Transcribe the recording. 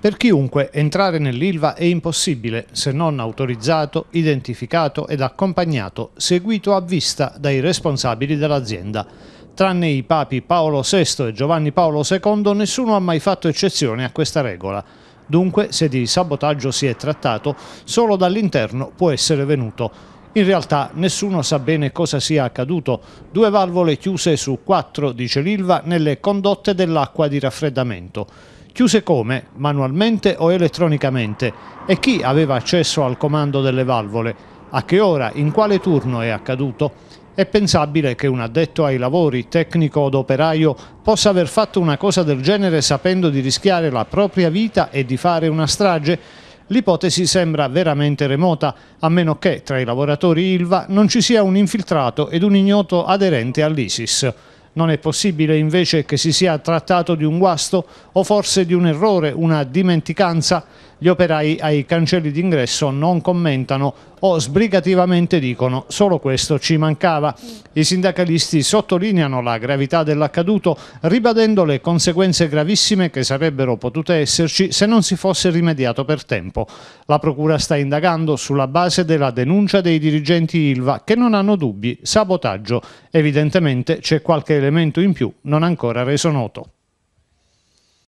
Per chiunque entrare nell'Ilva è impossibile se non autorizzato, identificato ed accompagnato, seguito a vista dai responsabili dell'azienda. Tranne i papi Paolo VI e Giovanni Paolo II nessuno ha mai fatto eccezione a questa regola. Dunque, se di sabotaggio si è trattato, solo dall'interno può essere venuto. In realtà nessuno sa bene cosa sia accaduto. Due valvole chiuse su quattro, dice l'Ilva, nelle condotte dell'acqua di raffreddamento. Chiuse come? Manualmente o elettronicamente? E chi aveva accesso al comando delle valvole? A che ora? In quale turno è accaduto? È pensabile che un addetto ai lavori, tecnico od operaio, possa aver fatto una cosa del genere sapendo di rischiare la propria vita e di fare una strage? l'ipotesi sembra veramente remota, a meno che tra i lavoratori Ilva non ci sia un infiltrato ed un ignoto aderente all'ISIS. Non è possibile invece che si sia trattato di un guasto o forse di un errore, una dimenticanza? Gli operai ai cancelli d'ingresso non commentano o oh, sbrigativamente dicono solo questo ci mancava. I sindacalisti sottolineano la gravità dell'accaduto ribadendo le conseguenze gravissime che sarebbero potute esserci se non si fosse rimediato per tempo. La procura sta indagando sulla base della denuncia dei dirigenti Ilva che non hanno dubbi, sabotaggio. Evidentemente c'è qualche elemento in più non ancora reso noto.